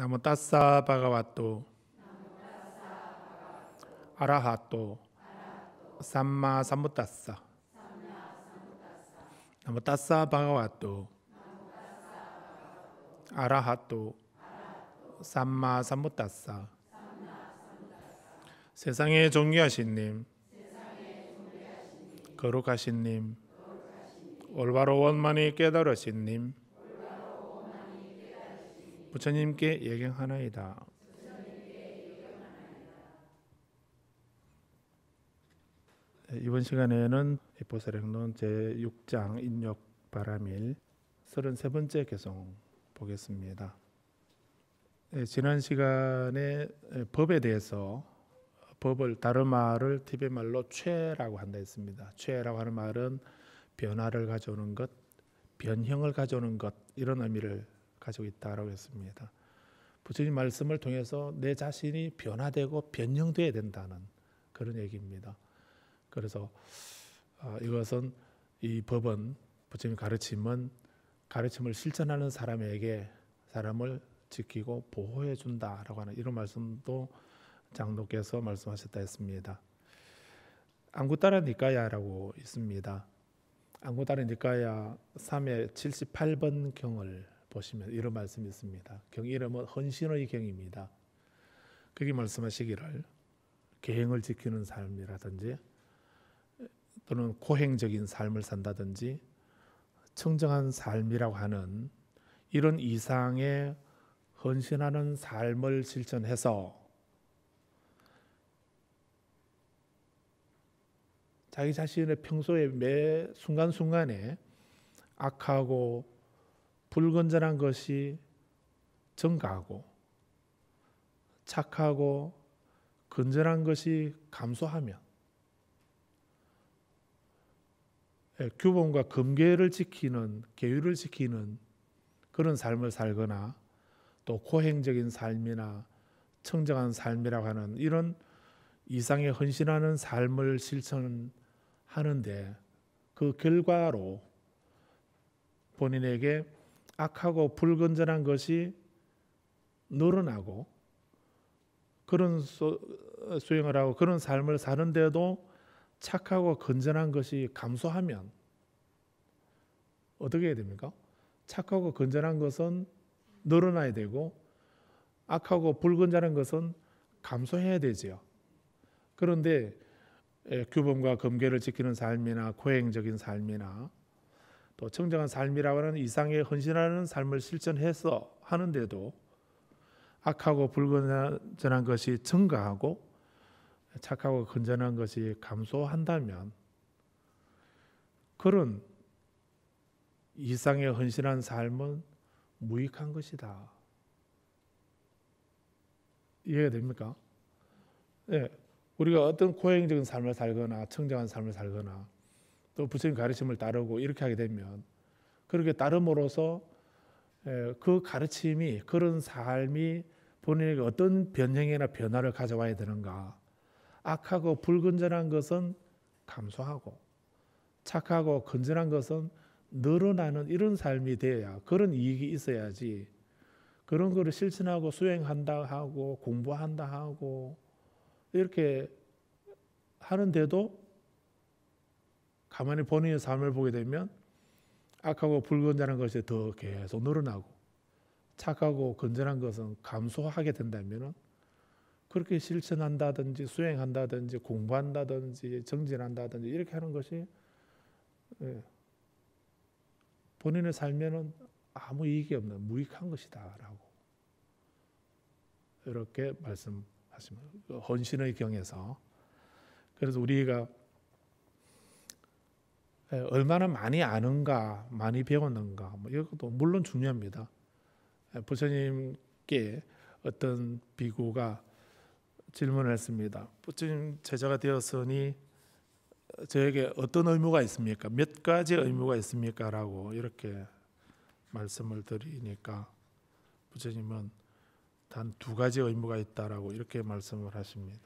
나무 따사 바가와또 아라하또 삼마 삼무따사 나무 따사 바가와또 아라하또 삼마 삼무따사 세상에 존귀하신 님 거룩하신 님 올바로 원만히 깨달으신 님 부처님께 예경하나이다. 네, 이번 시간에는 보살행론 제6장 인력 바람일 33번째 개송 보겠습니다. 네, 지난 시간에 네, 법에 대해서 법을 다른 말을 티베 말로 최라고 한다 했습니다. 최라고 하는 말은 변화를 가져오는 것, 변형을 가져오는 것 이런 의미를 가지고 있다라고 했습니다. 부처님 말씀을 통해서 내 자신이 변화되고 변형되어야 된다는 그런 얘기입니다. 그래서 아, 이것은 이 법은 부처님 가르침은 가르침을 실천하는 사람에게 사람을 지키고 보호해 준다라고 하는 이런 말씀도 장로께서 말씀하셨다 했습니다. 안구따라 니까야라고 있습니다. 안구따라 니까야 3의 78번 경을 보시면 이런 말씀이 있습니다. 경 이름은 헌신의 경입니다. 거기 말씀하시기를 계행을 지키는 삶이라든지 또는 고행적인 삶을 산다든지 청정한 삶이라고 하는 이런 이상의 헌신하는 삶을 실천해서 자기 자신의 평소에 매 순간순간에 악하고 불건전한 것이 증가하고 착하고 건전한 것이 감소하면 예, 규범과 금계를 지키는 계율을 지키는 그런 삶을 살거나 또 고행적인 삶이나 청정한 삶이라고 하는 이런 이상에 헌신하는 삶을 실천하는데 그 결과로 본인에게 악하고 불건전한 것이 늘어나고 그런 어, 수행을 하고 그런 삶을 사는데도 착하고 건전한 것이 감소하면 어떻게 해야 됩니까? 착하고 건전한 것은 늘어나야 되고 악하고 불건전한 것은 감소해야 되지요. 그런데 규범과 금계를 지키는 삶이나 고행적인 삶이나 또 청정한 삶이라고 하는 이상에 헌신하는 삶을 실천해서 하는데도 악하고 불건전한 것이 증가하고 착하고 건전한 것이 감소한다면 그런 이상에 헌신한 삶은 무익한 것이다. 이해가 됩니까? 예. 우리가 어떤 고행적인 삶을 살거나 청정한 삶을 살거나 또 부처님 가르침을 따르고 이렇게 하게 되면 그렇게 따름으로써 그 가르침이 그런 삶이 본인에게 어떤 변형이나 변화를 가져와야 되는가 악하고 불건전한 것은 감소하고 착하고 건전한 것은 늘어나는 이런 삶이 돼야 그런 이익이 있어야지 그런 거를 실천하고 수행한다 하고 공부한다 하고 이렇게 하는데도 가만히 본인의 삶을 보게 되면 악하고 불건전한 것이 더 계속 늘어나고 착하고 건전한 것은 감소하게 된다면 그렇게 실천한다든지 수행한다든지 공부한다든지 정진한다든지 이렇게 하는 것이 예, 본인의 삶에는 아무 이익이 없는 무익한 것이다라고 이렇게 말씀하시면 헌신의 경에서 그래서 우리가 예, 얼마나 많이 아는가, 많이 배웠는가, 뭐 이것도 물론 중요합니다. 예, 부처님께 어떤 비구가 질문을 했습니다. 부처님 제자가 되었으니 저에게 어떤 의무가 있습니까? 몇 가지 의무가 있습니까? 라고 이렇게 말씀을 드리니까 부처님은 단 두 가지 의무가 있다라고 이렇게 말씀을 하십니다.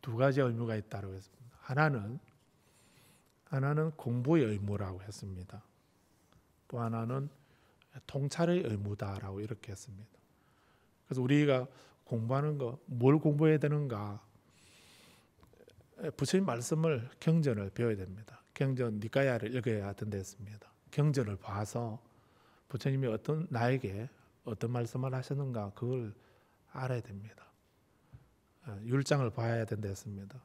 두 가지 의무가 있다라고 했습니다. 하나는 하나는 공부의 의무라고 했습니다. 또 하나는 통찰의 의무다라고 이렇게 했습니다. 그래서 우리가 공부하는 거, 뭘 공부해야 되는가? 부처님 말씀을 경전을 배워야 됩니다. 경전 니까야를 읽어야 된다 했습니다. 경전을 봐서 부처님이 어떤 나에게 어떤 말씀을 하셨는가 그걸 알아야 됩니다. 어, 율장을 봐야 된다 했습니다.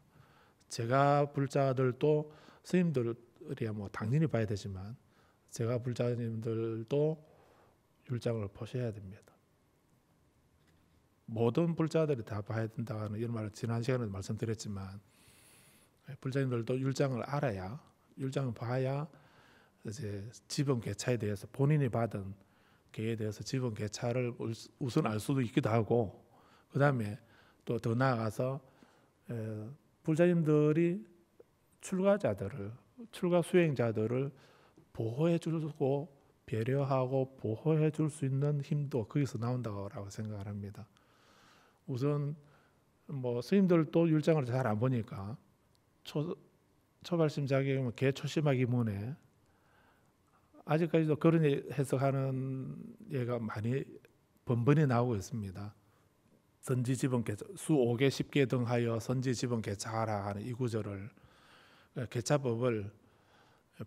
제가 불자들도 스님들이야 뭐 당연히 봐야 되지만 제가 불자님들도 율장을 보셔야 됩니다. 모든 불자들이 다 봐야 된다는 이런 말을 지난 시간에 말씀드렸지만 불자님들도 율장을 알아야 율장을 봐야 이제 지번 개차에 대해서 본인이 받은 개에 대해서 지번 개차를 우선 알 수도 있기도 하고 그 다음에 또 더 나아가서 불자님들이 출가자들을 출가 수행자들을 보호해 주고 배려하고 보호해 줄 수 있는 힘도 거기서 나온다고 생각을 합니다. 우선 뭐 스님들도 율장을 잘 안 보니까 초, 초발심 자격이면 뭐 개초심하기 문에 아직까지도 그런 예, 해석하는 얘가 많이 번번이 나오고 있습니다. 선지지번 개, 수 5개 10개 등하여 선지지번 개차라 하는 이 구절을 예, 개차법을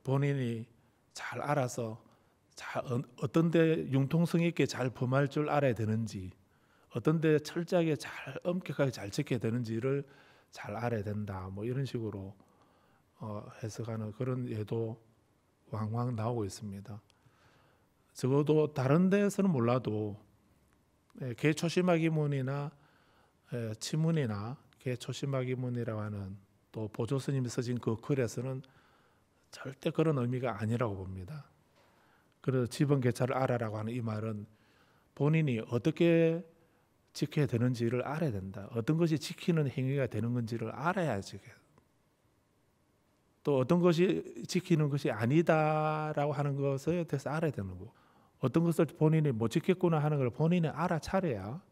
본인이 잘 알아서 잘 어, 어떤 데 융통성 있게 잘 범할 줄 알아야 되는지 어떤 데 철저하게 잘 엄격하게 잘 지켜야 되는지를 잘 알아야 된다 뭐 이런 식으로 어, 해석하는 그런 예도 왕왕 나오고 있습니다. 적어도 다른 데에서는 몰라도 예, 개초심하기문이나 예, 치문이나 개초심하기문이라고 하는 또 보조 스님이 쓰신 그 글에서는 절대 그런 의미가 아니라고 봅니다. 그래서 지번 개찰을 알아라고 하는 이 말은 본인이 어떻게 지켜야 되는지를 알아야 된다. 어떤 것이 지키는 행위가 되는 건지를 알아야 지또 어떤 것이 지키는 것이 아니다라고 하는 것에 대해서 알아야 되는 거고 어떤 것을 본인이 못 지켰구나 하는 걸 본인이 알아차려야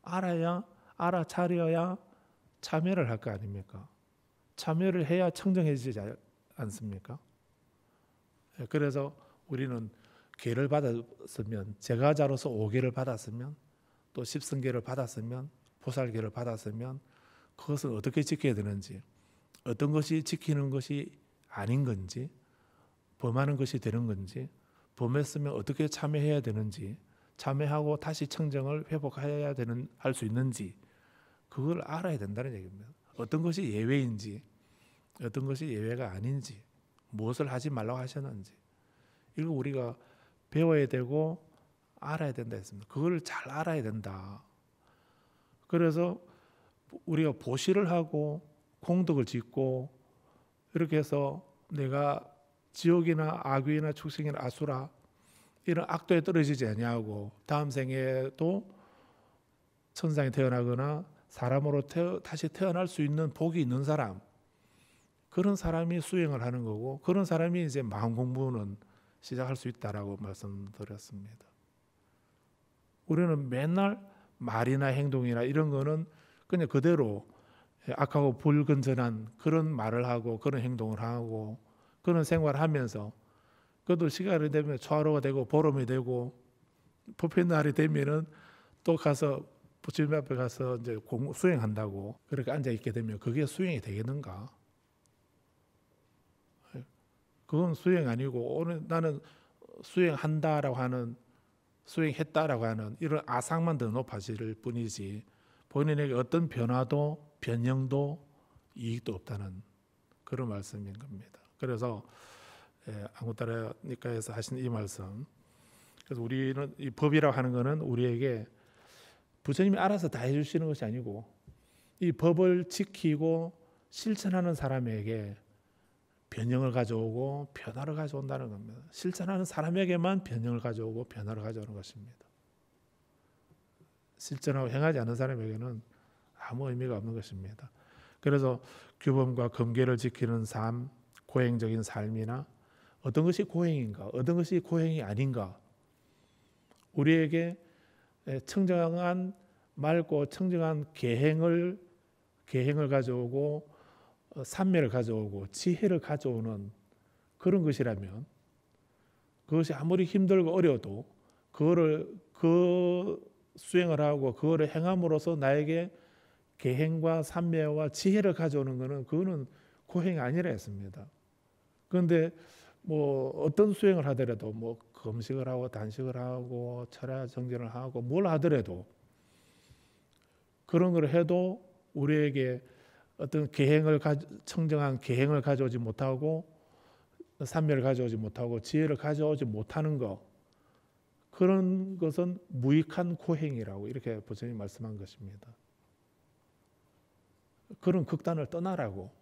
알아야 알아차려야 참여를 할 거 아닙니까? 참여를 해야 청정해지지 않습니까? 예, 그래서 우리는 개를 받았으면 제가자로서 5개를 받았으면 또1 0계를 받았으면 보살계를 받았으면 그것은 어떻게 지켜야 되는지 어떤 것이 지키는 것이 아닌 건지 범하는 것이 되는 건지 범했으면 어떻게 참여해야 되는지 참여하고 다시 청정을 회복해야 되는 할수 있는지 그걸 알아야 된다는 얘기입니다. 어떤 것이 예외인지 어떤 것이 예외가 아닌지, 무엇을 하지 말라고 하셨는지, 이걸 우리가 배워야 되고 알아야 된다 했습니다. 그걸 잘 알아야 된다. 그래서 우리가 보시를 하고 공덕을 짓고 이렇게 해서 내가 지옥이나 악귀나 축생이나 아수라 이런 악도에 떨어지지 않냐고 다음 생에도 천상에 태어나거나 사람으로 태어, 다시 태어날 수 있는 복이 있는 사람 그런 사람이 수행을 하는 거고 그런 사람이 이제 마음 공부는 시작할 수 있다라고 말씀드렸습니다. 우리는 맨날 말이나 행동이나 이런 거는 그냥 그대로 악하고 불건전한 그런 말을 하고 그런 행동을 하고 그런 생활을 하면서 그것도 시간이 되면 초하루가 되고 보름이 되고 법회 날이 되면은 또 가서 부처님 앞에 가서 이제 수행한다고 그렇게 앉아 있게 되면 그게 수행이 되겠는가? 그건 수행 아니고 오늘 나는 수행한다라고 하는 수행했다라고 하는 이런 아상만 더 높아질 뿐이지 본인에게 어떤 변화도 변형도 이익도 없다는 그런 말씀인 겁니다. 그래서 예, 안구따라 니까에서 하신 이 말씀. 그래서 우리는 이 법이라고 하는 것은 우리에게 부처님이 알아서 다 해주시는 것이 아니고 이 법을 지키고 실천하는 사람에게 변형을 가져오고 변화를 가져온다는 겁니다. 실천하는 사람에게만 변형을 가져오고 변화를 가져오는 것입니다. 실천하고 행하지 않은 사람에게는 아무 의미가 없는 것입니다. 그래서 규범과 금계를 지키는 삶, 고행적인 삶이나 어떤 것이 고행인가, 어떤 것이 고행이 아닌가, 우리에게 청정한 맑고 청정한 계행을 계행을 가져오고 산매를 어, 가져오고 지혜를 가져오는 그런 것이라면 그것이 아무리 힘들고 어려도 그거를 그 수행을 하고 그거를 행함으로써 나에게 개행과 산매와 지혜를 가져오는 것은 그거는 고행이 아니라 했습니다. 그런데 뭐 어떤 수행을 하더라도 뭐 금식을 하고 단식을 하고 철야 정진을 하고 뭘 하더라도 그런 걸 해도 우리에게 어떤 계행을 청정한 계행을 가져오지 못하고 산멸을 가져오지 못하고 지혜를 가져오지 못하는 것 그런 것은 무익한 고행이라고 이렇게 부처님 말씀한 것입니다. 그런 극단을 떠나라고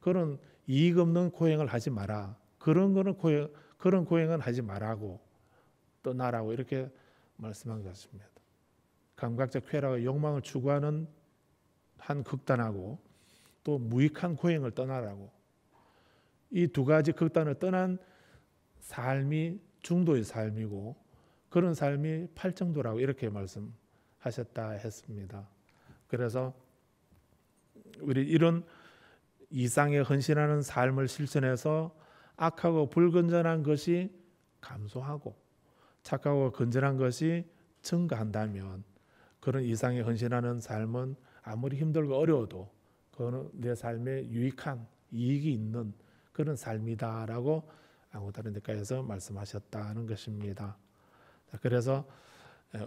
그런 이익 없는 고행을 하지 마라. 그런 거는 고행 그런 고행은 하지 말라고 떠나라고 이렇게 말씀한 것입니다. 감각적 쾌락의 욕망을 추구하는 한 극단하고 또 무익한 고행을 떠나라고 이 두 가지 극단을 떠난 삶이 중도의 삶이고 그런 삶이 팔정도라고 이렇게 말씀하셨다 했습니다. 그래서 우리 이런 이상에 헌신하는 삶을 실천해서 악하고 불건전한 것이 감소하고 착하고 건전한 것이 증가한다면 그런 이상에 헌신하는 삶은 아무리 힘들고 어려워도 내 삶에 유익한 이익이 있는 그런 삶이다라고 아고다른 대가에서 말씀하셨다는 것입니다. 그래서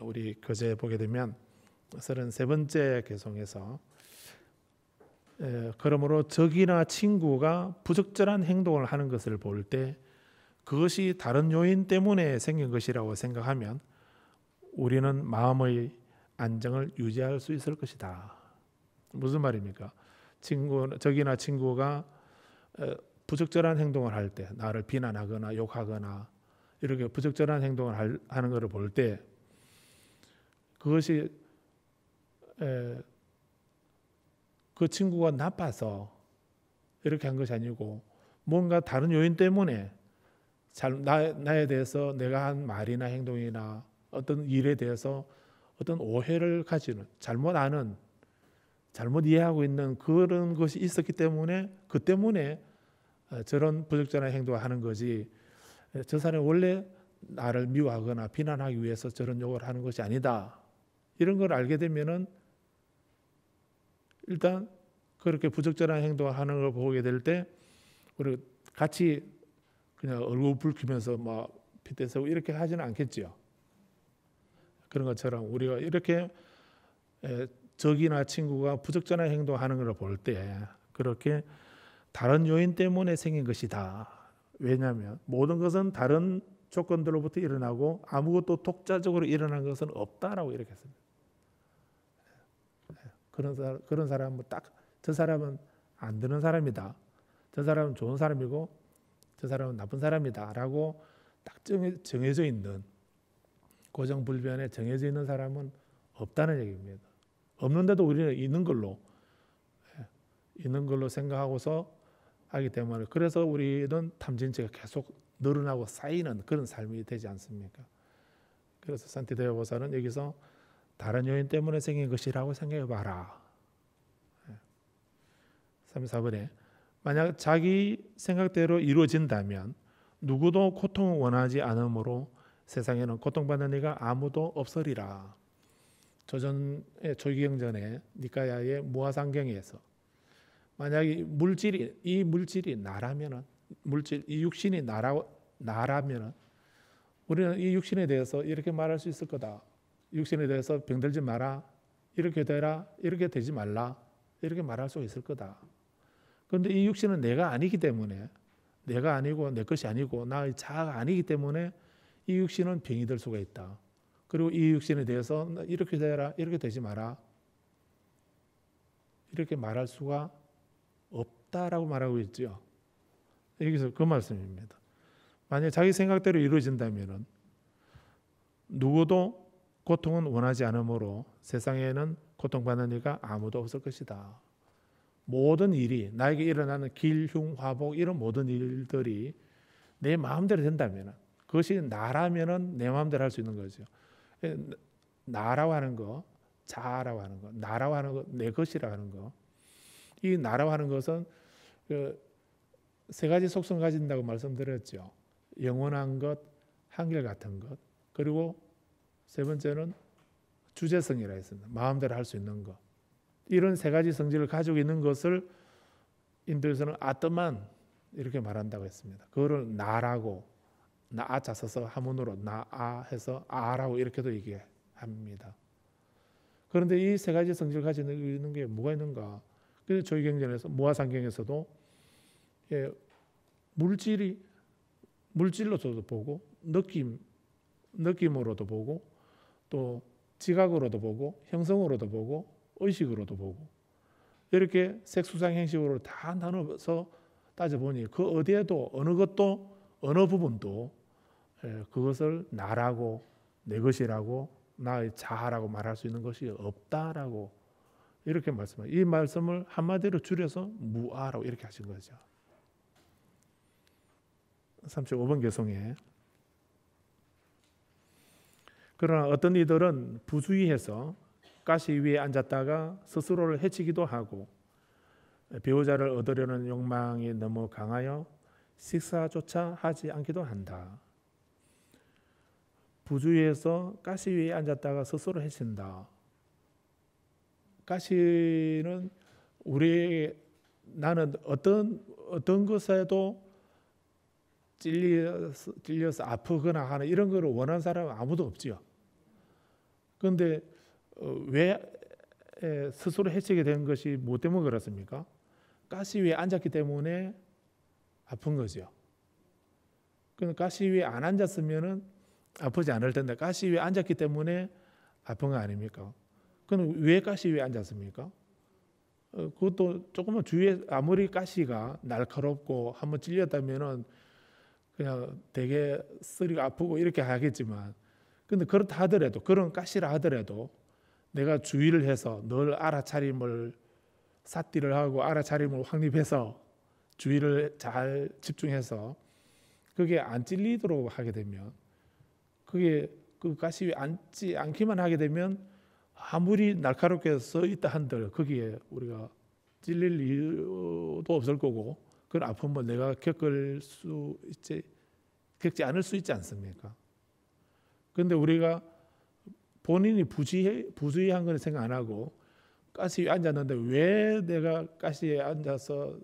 우리 교재 보게 되면 33번째 개성에서 그러므로 적이나 친구가 부적절한 행동을 하는 것을 볼 때 그것이 다른 요인 때문에 생긴 것이라고 생각하면 우리는 마음의 안정을 유지할 수 있을 것이다. 무슨 말입니까? 친구 적이나 친구가 부적절한 행동을 할 때 나를 비난하거나 욕하거나 이렇게 부적절한 행동을 하는 것을 볼 때 그것이 그 친구가 나빠서 이렇게 한 것이 아니고 뭔가 다른 요인 때문에 잘 나, 나에 대해서 내가 한 말이나 행동이나 어떤 일에 대해서 어떤 오해를 가지는 잘못 아는 잘못 이해하고 있는 그런 것이 있었기 때문에 그 때문에 어, 저런 부적절한 행동을 하는 거지 저 사람이 원래 나를 미워하거나 비난하기 위해서 저런 욕을 하는 것이 아니다 이런 걸 알게 되면은 일단 그렇게 부적절한 행동을 하는 걸 보게 될 때 우리 같이 그냥 얼굴 붉히면서 막빗대서고 이렇게 하지는 않겠지요. 그런 것처럼 우리가 이렇게 적이나 친구가 부적절한 행동하는 걸 볼때 그렇게 다른 요인 때문에 생긴 것이다. 왜냐하면 모든 것은 다른 조건들로부터 일어나고 아무것도 독자적으로 일어난 것은 없다라고 이렇게 했습니다. 그런 사람, 그런 사람은 딱 저 사람은 안되는 사람이다. 저 사람은 좋은 사람이고 저 사람은 나쁜 사람이다라고 딱 정해져 있는 고정불변에 정해져 있는 사람은 없다는 얘기입니다. 없는데도 우리는 있는 걸로 예, 있는 걸로 생각하고서 하기 때문에 그래서 우리는 탐진치가 계속 늘어나고 쌓이는 그런 삶이 되지 않습니까? 그래서 산티데오 보사는 여기서 다른 요인 때문에 생긴 것이라고 생각해 봐라. 34번에 예. 만약 자기 생각대로 이루어진다면 누구도 고통을 원하지 않으므로 세상에는 고통받는 이가 아무도 없으리라. 조전의 조기경전에 니카야의 무화상경에서 만약에 물질이 이 물질이 나라면은 물질 이 육신이 나라 나라면은 우리는 이 육신에 대해서 이렇게 말할 수 있을 거다. 육신에 대해서 병들지 마라. 이렇게 되라. 이렇게 되지 말라. 이렇게 말할 수 있을 거다. 그런데 이 육신은 내가 아니기 때문에 내가 아니고 내 것이 아니고 나의 자아가 아니기 때문에 이 육신은 병이 될 수가 있다. 그리고 이 육신에 대해서 이렇게 되라, 이렇게 되지 마라. 이렇게 말할 수가 없다라고 말하고 있지 여기서 그 말씀입니다. 만약 자기 생각대로 이루어진다면은 누구도 고통은 원하지 않으므로 세상에는 고통받는 이가 아무도 없을 것이다. 모든 일이 나에게 일어나는 길흉화복 이런 모든 일들이 내 마음대로 된다면 그것이 나라면은 내 마음대로 할 수 있는 거죠. 예, 나라고 하는 거, 자라고 하는 거, 나라고 하는 거, 내 것이라고 하는 거. 이 나라고 하는 것은 그 세 가지 속성 가진다고 말씀드렸죠. 영원한 것, 한결같은 것, 그리고 세 번째는 주제성이라 했습니다. 마음대로 할 수 있는 것. 이런 세 가지 성질을 가지고 있는 것을 인도에서는 아뜸만 이렇게 말한다고 했습니다. 그거를 나라고 나아자 서서 하문으로 나아 해서 아라고 이렇게도 얘기합니다. 그런데 이 세 가지 성질을 가지는 게 뭐가 있는가? 그래서 저희 경전에서 모아상경에서도 예, 물질이 물질로서도 보고 느낌 느낌으로도 보고 또 지각으로도 보고 형성으로도 보고 의식으로도 보고 이렇게 색수상 형식으로 다 나눠서 따져보니 그 어디에도 어느 것도 어느 부분도 그것을 나라고 내 것이라고 나의 자아라고 말할 수 있는 것이 없다라고 이렇게 말씀합이 말씀을 한마디로 줄여서 무아라고 이렇게 하신 거죠. 35번 개송에 그러나 어떤 이들은 부주의해서 가시 위에 앉았다가 스스로를 해치기도 하고 배우자를 얻으려는 욕망이 너무 강하여 식사조차 하지 않기도 한다. 부주의에서 가시 위에 앉았다가 스스로 해친다. 가시는 우리 나는 어떤 어떤 것에도 찔려서, 찔려서 아프거나 하는 이런 거를 원하는 사람은 아무도 없지요. 그런데 어, 왜 스스로 해치게 된 것이 뭐 때문에 그렇습니까? 가시 위에 앉았기 때문에 아픈 거죠. 그 가시 위에 안 앉았으면은 아프지 않을 텐데 가시 위에 앉았기 때문에 아픈 거 아닙니까? 그럼 왜 가시 위에 앉았습니까? 어, 그것도 조금은 주위에 아무리 가시가 날카롭고 한번 찔렸다면은 그냥 되게 쓰리가 아프고 이렇게 하겠지만 근데 그렇다 하더라도 그런 가시라 하더라도 내가 주의를 해서 늘 알아차림을 삿디를 하고 알아차림을 확립해서 주의를 잘 집중해서 그게 안 찔리도록 하게 되면 그게 그 가시에 앉지 않기만 하게 되면 아무리 날카롭게 써 있다 한들 거기에 우리가 찔릴 이유도 없을 거고 그 아픔을 내가 겪을 수 있지 겪지 않을 수 있지 않습니까? 그런데 우리가 본인이 부지해, 부주의한 걸 생각 안 하고 가시 에 앉았는데 왜 내가 가시에 앉아서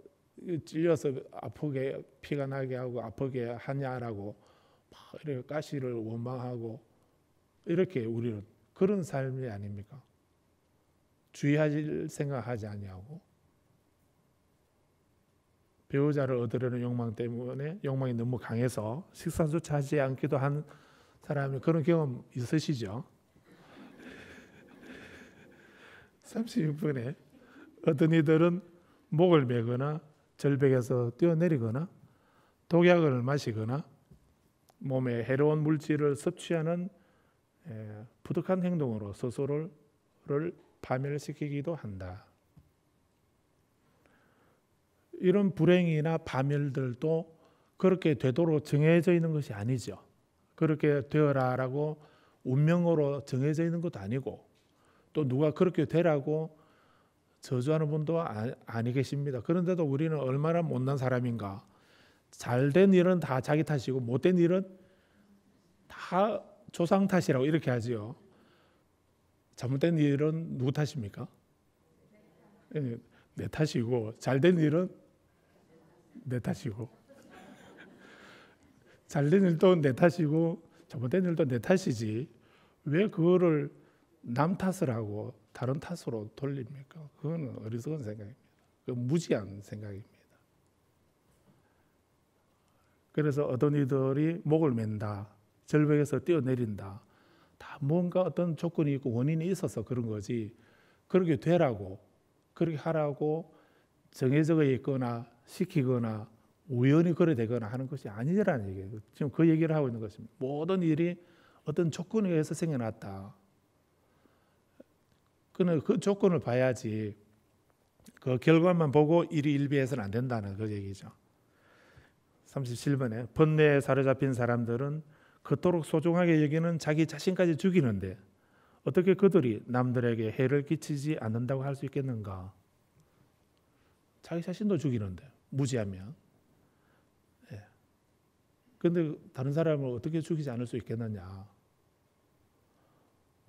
찔려서 아프게 피가 나게 하고 아프게 하냐라고 이렇게 가시를 원망하고 이렇게 우리는 그런 삶이 아닙니까? 주의할 생각하지 아니하고 배우자를 얻으려는 욕망 때문에 욕망이 너무 강해서 식사조차 하지 않기도 한 사람이 그런 경험 있으시죠? 36분에 어떤 이들은 목을 매거나 절벽에서 뛰어내리거나 독약을 마시거나 몸에 해로운 물질을 섭취하는 부득한 행동으로 스스로를 파멸시키기도 한다. 이런 불행이나 파멸들도 그렇게 되도록 정해져 있는 것이 아니죠. 그렇게 되어라라고 운명으로 정해져 있는 것도 아니고 또 누가 그렇게 되라고 저주하는 분도 아, 아니 계십니다. 그런데도 우리는 얼마나 못난 사람인가 잘된 일은 다 자기 탓이고 못된 일은 다 조상 탓이라고 이렇게 하지요. 잘못된 일은 누구 탓입니까? 네, 내 탓이고 잘된 일은 내 탓이고 잘된 일도 내 탓이고 잘못된 일도 내 탓이지 왜 그거를 남 탓을 하고 다른 탓으로 돌립니까? 그거는 어리석은 생각입니다. 무지한 생각입니다. 그래서 어떤 이들이 목을 맨다, 절벽에서 뛰어내린다. 다 뭔가 어떤 조건이 있고 원인이 있어서 그런 거지. 그렇게 되라고, 그렇게 하라고 정해져 있거나 시키거나 우연히 그래 되거나 하는 것이 아니라는 얘기예요. 지금 그 얘기를 하고 있는 것입니다. 모든 일이 어떤 조건에 의해서 생겨났다. 그는 그 조건을 봐야지 그 결과만 보고 일이 일비해서는 안 된다는 그 얘기죠. 37번에 번뇌에 사로잡힌 사람들은 그토록 소중하게 여기는 자기 자신까지 죽이는데 어떻게 그들이 남들에게 해를 끼치지 않는다고 할 수 있겠는가? 자기 자신도 죽이는데 무지하면. 그런데 예. 다른 사람을 어떻게 죽이지 않을 수 있겠느냐?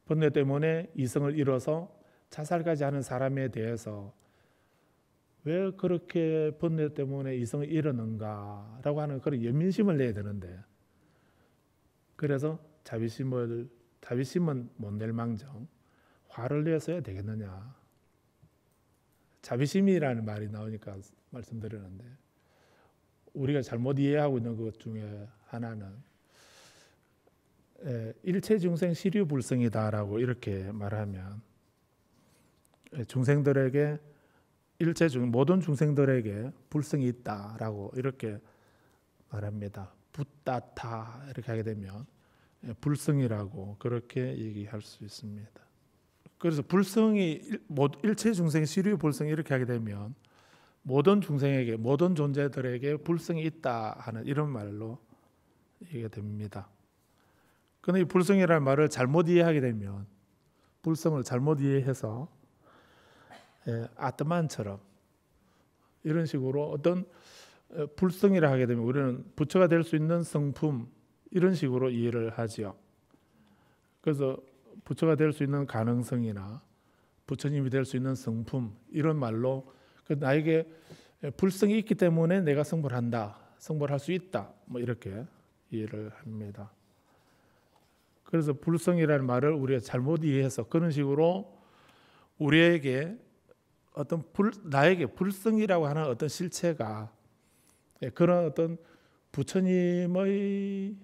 번뇌 때문에 이성을 잃어서 자살까지 하는 사람에 대해서 왜 그렇게 번뇌 때문에 이성을 잃었는가라고 하는 그런 연민심을 내야 되는데 그래서 자비심을 자비심은 못 낼망정 화를 내서야 되겠느냐 자비심이라는 말이 나오니까 말씀드리는데 우리가 잘못 이해하고 있는 것 중에 하나는 일체 중생 시류불성이다라고 이렇게 말하면 중생들에게 일체중 모든 중생들에게 불성이 있다라고 이렇게 말합니다. 붓다타 이렇게 하게 되면 예, 불성이라고 그렇게 얘기할 수 있습니다. 그래서 불성이 일체 중생이 시류 불성이 이렇게 하게 되면 모든 중생에게 모든 존재들에게 불성이 있다 하는 이런 말로 얘기가 됩니다. 그런데 이 불성이라는 말을 잘못 이해하게 되면 불성을 잘못 이해해서 예, 아트만처럼 이런 식으로 어떤 어, 불성이라 하게 되면 우리는 부처가 될 수 있는 성품 이런 식으로 이해를 하지요. 그래서 부처가 될 수 있는 가능성이나 부처님이 될 수 있는 성품 이런 말로 그 나에게 예, 불성이 있기 때문에 내가 성불한다, 성불할 수 있다, 뭐 이렇게 이해를 합니다. 그래서 불성이라는 말을 우리가 잘못 이해해서 그런 식으로 우리에게 어떤 불, 나에게 불성이라고 하는 어떤 실체가 예, 그런 어떤 부처님의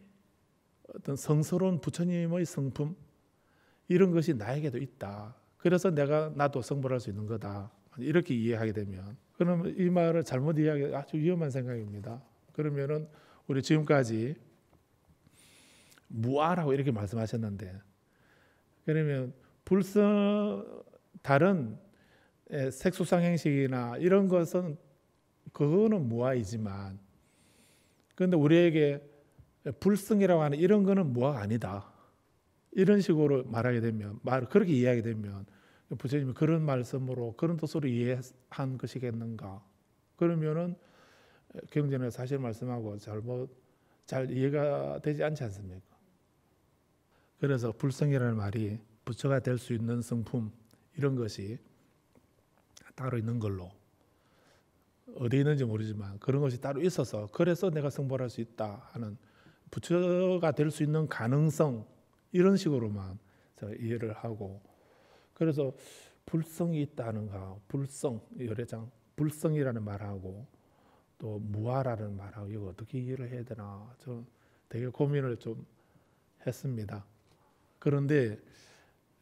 어떤 성스러운 부처님의 성품 이런 것이 나에게도 있다. 그래서 내가 나도 성불할 수 있는 거다. 이렇게 이해하게 되면 그러면 이 말을 잘못 이해하게 아주 위험한 생각입니다. 그러면은 우리 지금까지 무아라고 이렇게 말씀하셨는데 그러면 불성 다른 색소상행식이나 이런 것은 그거는 무아이지만 그런데 우리에게 불성이라고 하는 이런 거는 무아가 아니다. 이런 식으로 말하게 되면 말 그렇게 이해하게 되면 부처님이 그런 말씀으로 그런 뜻으로 이해한 것이겠는가? 그러면은 경전에 사실 말씀하고 잘못 뭐, 잘 이해가 되지 않지 않습니까? 그래서 불성이라는 말이 부처가 될 수 있는 성품 이런 것이 따로 있는 걸로 어디 있는지 모르지만 그런 것이 따로 있어서 그래서 내가 성불할 수 있다 하는 부처가 될 수 있는 가능성 이런 식으로만 이해를 하고 그래서 불성이 있다는가 불성 열애장 불성이라는 말하고 또 무아라는 말하고 이거 어떻게 이해를 해야 되나 좀 되게 고민을 좀 했습니다. 그런데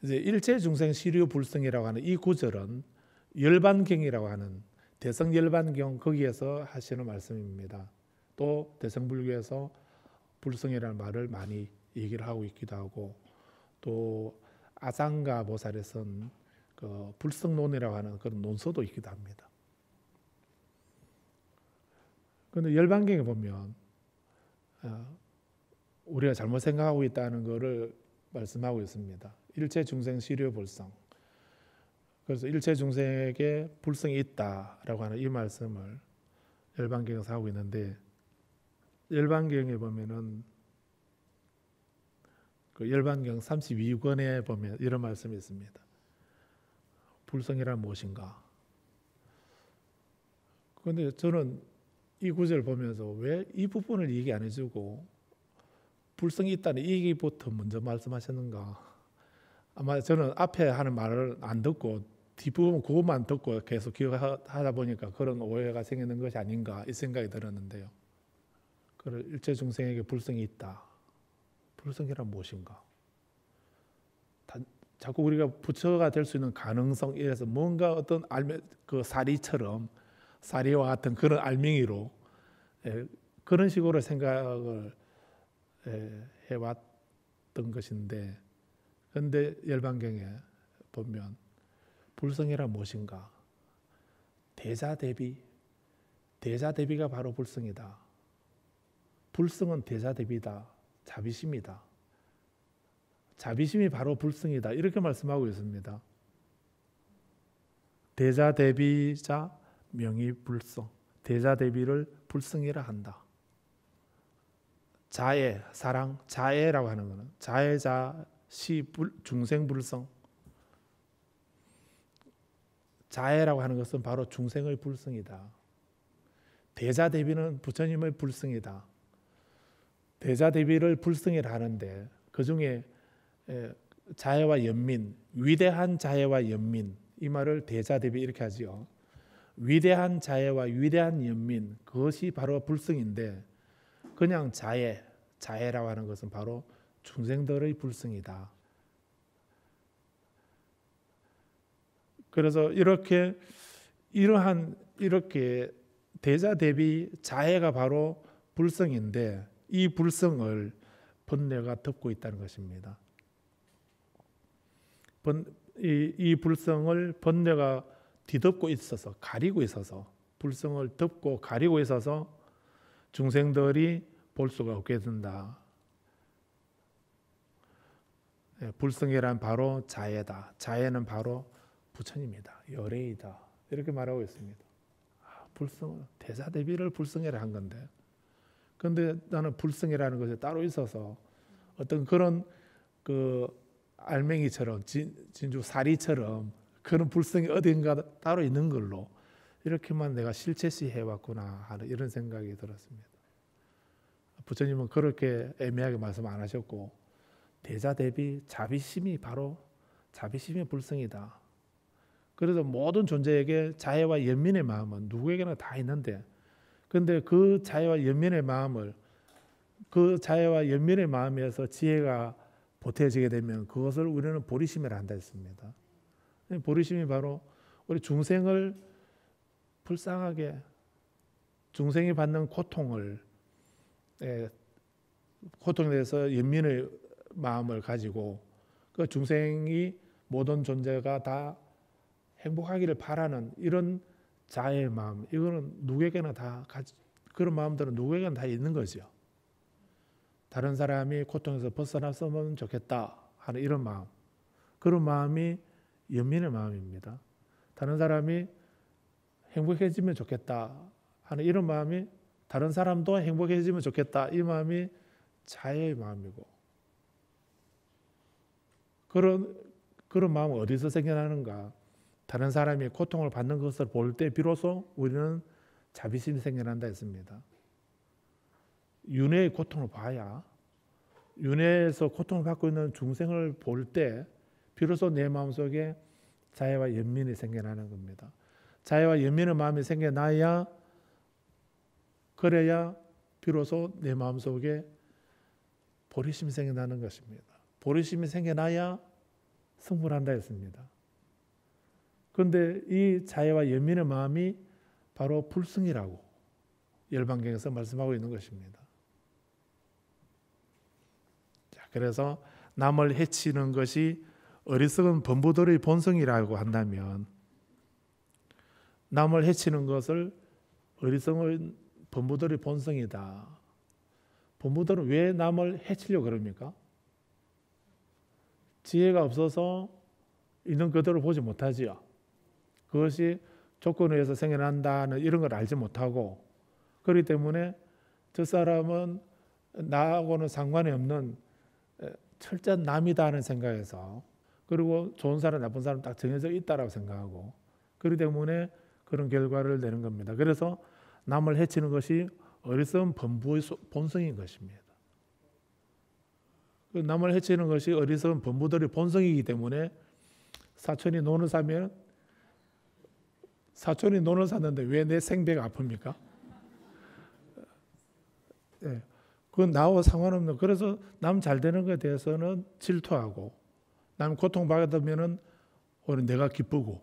이제 일체 중생 시류 불성이라고 하는 이 구절은 열반경이라고 하는 대성 열반경 거기에서 하시는 말씀입니다. 또 대성불교에서 불성이라는 말을 많이 얘기를 하고 있기도 하고 또 아상가 보살에선 그 불성론이라고 하는 그런 논서도 있기도 합니다. 그데 열반경에 보면 어, 우리가 잘못 생각하고 있다는 것을 말씀하고 있습니다. 일체 중생 시료 불성. 그래서 일체 중생에게 불성이 있다라고 하는 이 말씀을 열반경에서 하고 있는데 열반경에 보면은 그 열반경 32권에 보면 이런 말씀이 있습니다. 불성이란 무엇인가? 그런데 저는 이 구절 보면서 왜 이 부분을 얘기 안 해주고 불성이 있다는 얘기부터 먼저 말씀하셨는가? 아마 저는 앞에 하는 말을 안 듣고 뒷부분 그것만 듣고 계속 기억하다 보니까 그런 오해가 생기는 것이 아닌가 이 생각이 들었는데요. 그 일체 중생에게 불성이 있다. 불성이란 무엇인가? 자꾸 우리가 부처가 될 수 있는 가능성 이래서 뭔가 어떤 알매, 그 사리처럼 사리와 같은 그런 알맹이로 예, 그런 식으로 생각을 예, 해왔던 것인데, 근데 열반경에 보면 불성이란 무엇인가? 대자 대비. 대자 대비가 바로 불성이다. 불성은 대자 대비다. 자비심이다. 자비심이 바로 불성이다. 이렇게 말씀하고 있습니다. 대자 대비자 명이 불성. 대자 대비를 불성이라 한다. 자애, 사랑, 자애라고 하는 것은 자애자 시 중생 불성. 자애라고 하는 것은 바로 중생의 불성이다. 대자 대비는 부처님의 불성이다. 대자 대비를 불성이라 하는데 그 중에 자애와 연민, 위대한 자애와 연민 이 말을 대자 대비 이렇게 하지요. 위대한 자애와 위대한 연민 그것이 바로 불성인데 그냥 자애, 자애라고 하는 것은 바로 중생들의 불성이다. 그래서 이렇게 이러한 이렇게 대자 대비 자해가 바로 불성인데 이 불성을 번뇌가 덮고 있다는 것입니다. 번, 이, 이 불성을 번뇌가 뒤덮고 있어서 가리고 있어서 불성을 덮고 가리고 있어서 중생들이 볼 수가 없게 된다. 예, 불성이란 바로 자해다. 자해는 바로 부처님이다, 열애이다 이렇게 말하고 있습니다. 아, 불성 대사대비를 불성애라 한 건데, 근데 나는 불성애라는 것에 따로 있어서 어떤 그런 그 알맹이처럼 진, 진주 사리처럼 그런 불성이 어딘가 따로 있는 걸로 이렇게만 내가 실체시 해왔구나 하는 이런 생각이 들었습니다. 부처님은 그렇게 애매하게 말씀 안 하셨고 대자대비 자비심이 바로 자비심의 불성이다. 그래서 모든 존재에게 자애와 연민의 마음은 누구에게나 다 있는데 근데 그 자애와 연민의 마음을 그 자애와 연민의 마음에서 지혜가 보태지게 되면 그것을 우리는 보리심이라 한다 했습니다. 보리심이 바로 우리 중생을 불쌍하게 중생이 받는 고통을 에, 예, 고통에 대해서 연민의 마음을 가지고 그 중생이 모든 존재가 다 행복하기를 바라는 이런 자의 마음, 이거는 누구에게나 다 가지, 그런 마음들은 누구에게나 다 있는 거죠. 다른 사람이 고통에서 벗어났으면 좋겠다 하는 이런 마음, 그런 마음이 연민의 마음입니다. 다른 사람이 행복해지면 좋겠다 하는 이런 마음이 다른 사람도 행복해지면 좋겠다 이 마음이 자의 마음이고 그런 그런 마음 어디서 생겨나는가? 다른 사람이 고통을 받는 것을 볼 때 비로소 우리는 자비심이 생겨난다 했습니다. 윤회의 고통을 봐야 윤회에서 고통을 받고 있는 중생을 볼 때 비로소 내 마음속에 자애와 연민이 생겨나는 겁니다. 자애와 연민의 마음이 생겨나야 그래야 비로소 내 마음속에 보리심이 생겨나는 것입니다. 보리심이 생겨나야 성불한다 했습니다. 그런데 이 자애와 연민의 마음이 바로 불승이라고 열방경에서 말씀하고 있는 것입니다. 자, 그래서 남을 해치는 것이 어리석은 범부들의 본성이라고 한다면 남을 해치는 것을 어리석은 범부들의 본성이다. 범부들은 왜 남을 해치려고 그럽니까? 지혜가 없어서 있는 그대로 보지 못하지요. 그것이 조건에 의해서 생겨난다는 이런 걸 알지 못하고 그렇기 때문에 저 사람은 나하고는 상관이 없는 철저한 남이다 는 생각에서 그리고 좋은 사람 나쁜 사람 딱 정해져 있다라고 생각하고 그렇기 때문에 그런 결과를 내는 겁니다. 그래서 남을 해치는 것이 어리석은 범부의 본성인 것입니다. 그 남을 해치는 것이 어리석은 범부들의 본성이기 때문에 사촌이 노는 사면 사촌이 논을 샀는데 왜 내 생배가 아픕니까? 예. 그건 나와 상관없는 그래서 남잘 되는 것에 대해서는 질투하고 남 고통받으면은 오히 내가 기쁘고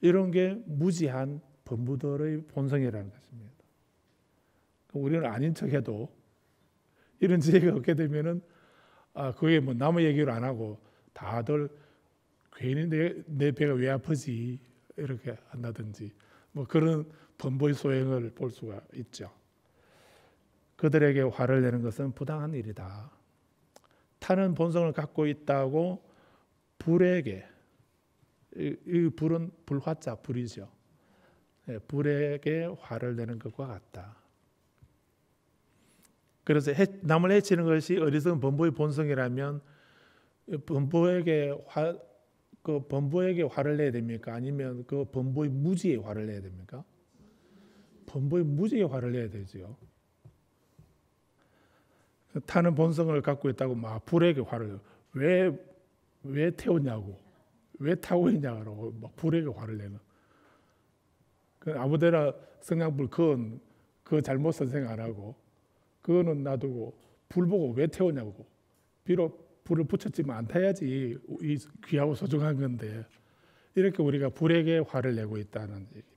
이런 게 무지한 범부들의 본성이라는 것입니다. 우리는 아닌 척해도 이런 지혜가 없게 되면은 아 그게 뭐 남의 얘기를 안 하고 다들 괜히 내, 내 배가 왜 아프지 이렇게 한다든지 뭐 그런 범보의 소행을 볼 수가 있죠. 그들에게 화를 내는 것은 부당한 일이다. 타는 본성을 갖고 있다고 불에게 이, 이 불은 불화자 불이죠. 예, 불에게 화를 내는 것과 같다. 그래서 해, 남을 해치는 것이 어리석은 범보의 본성이라면 범보에게 화, 그 범부에게 화를 내야 됩니까? 아니면 그 범부의 무지에 화를 내야 됩니까? 범부의 무지에 화를 내야 되지요. 타는 본성을 갖고 있다고 막 불에게 화를 왜 왜 태우냐고 왜 타고 있냐고 막 불에게 화를 내는. 그 아무데나 성냥불 그건 그 잘못 선생 안 하고 그거는 놔두고 불 보고 왜 태우냐고 비록 불을 붙였지만 안 타야지 이 귀하고 소중한 건데 이렇게 우리가 불에게 화를 내고 있다는 얘기입니다.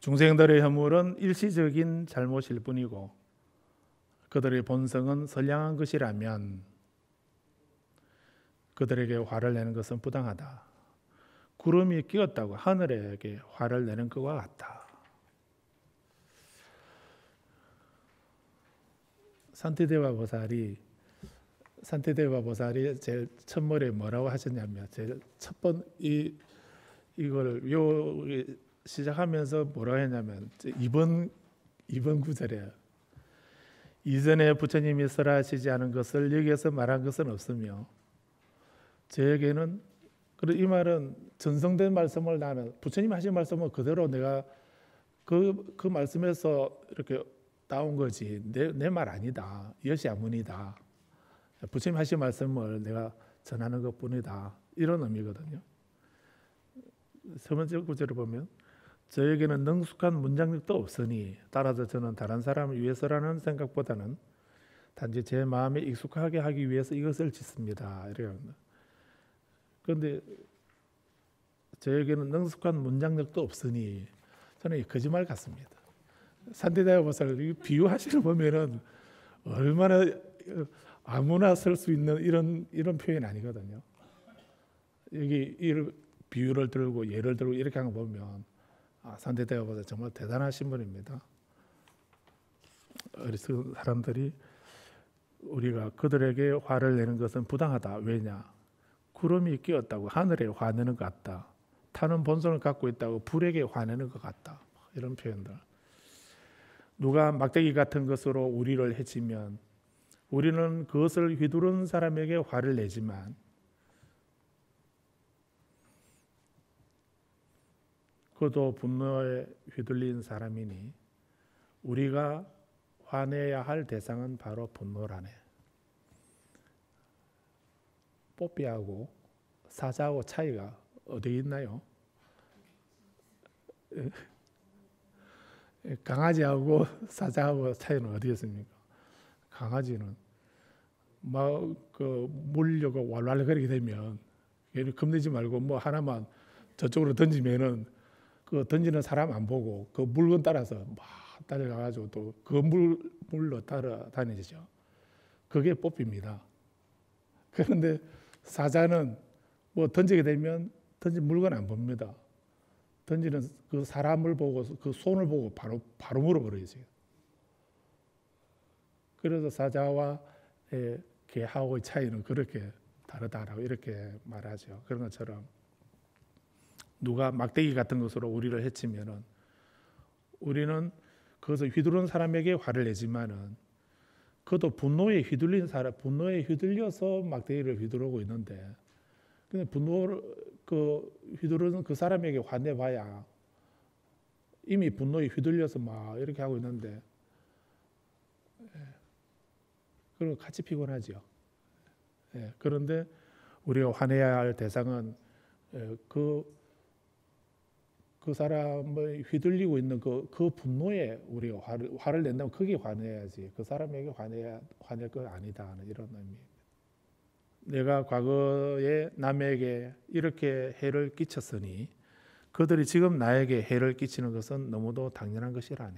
중생들의 허물은 일시적인 잘못일 뿐이고 그들의 본성은 선량한 것이라면 그들에게 화를 내는 것은 부당하다. 구름이 끼었다고 하늘에게 화를 내는 것과 같다. 산티데와 보살이 산티데바 보살이 제일 첫머리에 뭐라고 하셨냐면 제일 첫번 이 이걸 요 시작하면서 뭐라 고 했냐면 이번 이번 구절에 이전에 부처님이 설하시지 않은 것을 여기에서 말한 것은 없으며 저에게는 그리고 이 말은 전성된 말씀을 나는 부처님 하신 말씀은 그대로 내가 그, 그 말씀에서 이렇게 따온 거지 내 내 말 아니다 여시 아문이다 부처님 하신 말씀을 내가 전하는 것 뿐이다. 이런 의미거든요. 세 번째 구절을 보면 저에게는 능숙한 문장력도 없으니 따라서 저는 다른 사람을 위해서라는 생각보다는 단지 제 마음에 익숙하게 하기 위해서 이것을 짓습니다. 이래요. 그런데 저에게는 능숙한 문장력도 없으니 저는 거짓말 같습니다. 산디다의 보살 비유하시를 보면은 얼마나 아무나 쓸 수 있는 이런 이런 표현 아니거든요. 여기 이 비유를 들고 예를 들고 이렇게 한거 보면 아, 산대대가보다 정말 대단하신 분입니다. 어리석은 사람들이 우리가 그들에게 화를 내는 것은 부당하다. 왜냐? 구름이 끼었다고 하늘에 화내는 것 같다. 타는 본성을 갖고 있다고 불에게 화내는 것 같다. 이런 표현들. 누가 막대기 같은 것으로 우리를 해치면 우리는 그것을 휘두른 사람에게 화를 내지만 그도 분노에 휘둘린 사람이니 우리가 화내야 할 대상은 바로 분노라네. 뽀삐하고 사자하고 차이가 어디 있나요? 강아지하고 사자하고 차이는 어디있습니까 강아지는 막그 물려고 왈왈거리게 되면 얘를 겁내지 말고 뭐 하나만 저쪽으로 던지면은 그 던지는 사람 안 보고 그 물건 따라서 막 따라가가지고 또 그 물 물로 따라다니죠. 그게 뽑힙니다. 그런데 사자는 뭐 던지게 되면 던진 물건 안 봅니다. 던지는 그 사람을 보고 그 손을 보고 바로 바로 물어버리죠. 그래서 사자와 예, 개하고의 차이는 그렇게 다르다라고 이렇게 말하죠. 그런 것처럼 누가 막대기 같은 것으로 우리를 해치면은 우리는 그것을 휘두른 사람에게 화를 내지만은 그도 분노에 휘둘린 사람, 분노에 휘둘려서 막대기를 휘두르고 있는데, 근데 분노를 그 휘두르는 그 사람에게 화내봐야 이미 분노에 휘둘려서 막 이렇게 하고 있는데 그리 같이 피곤하지요. 예, 그런데 우리가 화내야 할 대상은 예, 그, 그 사람을 휘둘리고 있는 그, 그 분노에 우리가 화를, 화를 낸다면 그게 화내야지. 그 사람에게 화내야, 화낼 건 아니다. 하는 이런 의미. 입니다 내가 과거에 남에게 이렇게 해를 끼쳤으니 그들이 지금 나에게 해를 끼치는 것은 너무도 당연한 것이라네.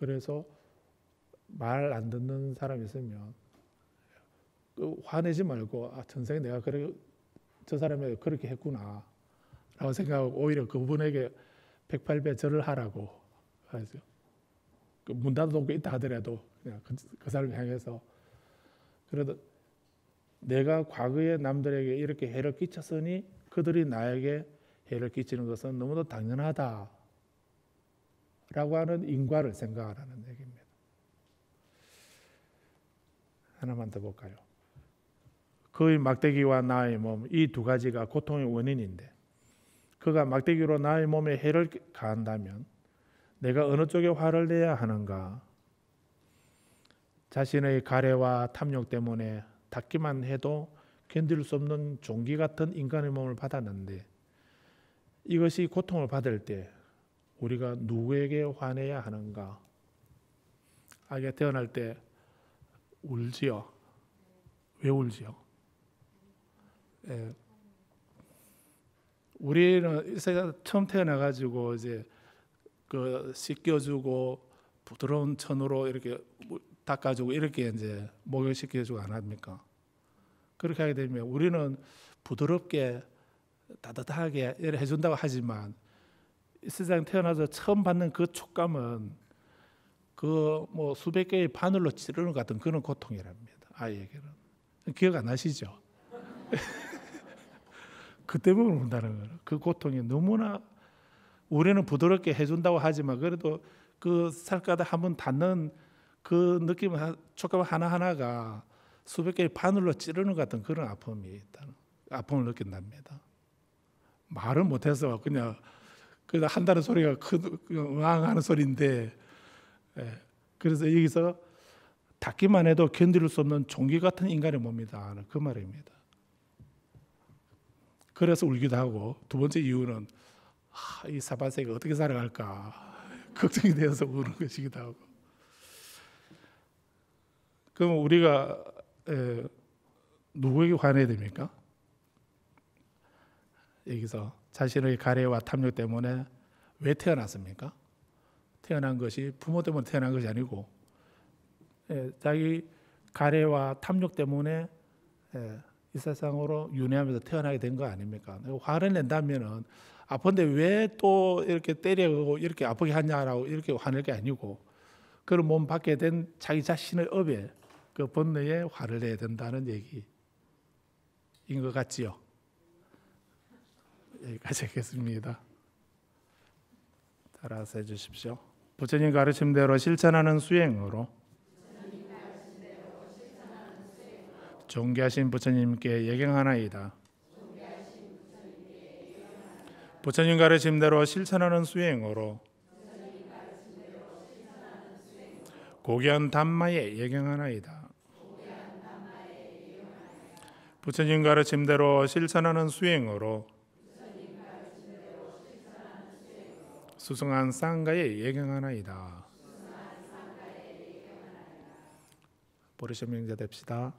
그래서 말 안 듣는 사람이 있으면 그 화내지 말고 아, 전생에 내가 그래 저사람에게 그렇게 했구나 라고 생각하고 오히려 그분에게 108배 절을 하라고 하죠. 그 문단도놓고 있다 하더라도 그냥 그, 그 사람을 향해서 그래도 내가 과거에 남들에게 이렇게 해를 끼쳤으니 그들이 나에게 해를 끼치는 것은 너무도 당연하다 라고 하는 인과를 생각하라는 얘기입니다. 하나만 더 볼까요? 그의 막대기와 나의 몸, 이 두 가지가 고통의 원인인데, 그가 막대기로 나의 몸에 해를 가한다면, 내가 어느 쪽에 화를 내야 하는가? 자신의 가래와 탐욕 때문에 닿기만 해도 견딜 수 없는 종기 같은 인간의 몸을 받았는데, 이것이 고통을 받을 때 우리가 누구에게 화내야 하는가? 아기가 태어날 때 울지요. 왜 울지요? 예. 우리는 제가 처음 태어나 가지고 이제 그 씻겨주고 부드러운 천으로 이렇게 닦아주고 이렇게 이제 목욕 시켜주고 안 합니까? 그렇게 하게 되면 우리는 부드럽게 따뜻하게 해준다고 하지만 세상 에 태어나서 처음 받는 그 촉감은 그 뭐 수백 개의 바늘로 찌르는 것 같은 그런 고통이랍니다. 아이에게는 기억 안 나시죠? 그때 보면 온다는 거예요. 그 고통이 너무나 우리는 부드럽게 해준다고 하지만 그래도 그 살가다 한번 닿는 그 느낌 촉감 하나 하나가 수백 개의 바늘로 찌르는 것 같은 그런 아픔이 있다는 아픔을 느낀답니다. 말은 못해서 그냥 그래서 한다는 소리가 그응 하는 소리인데 예. 그래서 여기서 닿기만 해도 견딜 수 없는 종기 같은 인간의 몸이다. 그 말입니다. 그래서 울기도 하고 두 번째 이유는 아, 이 사바세가 어떻게 살아갈까 걱정이 되어서 우는 것이기도 하고 그럼 우리가 에, 예, 누구에게 화내야 됩니까? 여기서 자신의 가래와 탐욕 때문에 왜 태어났습니까? 태어난 것이 부모 때문에 태어난 것이 아니고 예, 자기 가래와 탐욕 때문에 예, 이 세상으로 윤회하면서 태어나게 된 거 아닙니까? 화를 낸다면은 아픈데 왜 또 이렇게 때리고 이렇게 아프게 하냐라고 이렇게 화낼 게 아니고 그런 몸 받게 된 자기 자신의 업에 그 본능에 화를 내야 된다는 얘기인 것 같지요. 여기까지 예, 하겠습니다. 따라서 해주십시오. 부처님 가르침대로 실천하는 수행으로 존귀하신 부처님께 예경하나이다. 부처님 가르침대로 실천하는 수행으로 고견 단마에 예경하나이다. 부처님 가르침대로 실천하는 수행으로 수승한 쌍가에 예경하나이다. 보르시 명자 됩시다.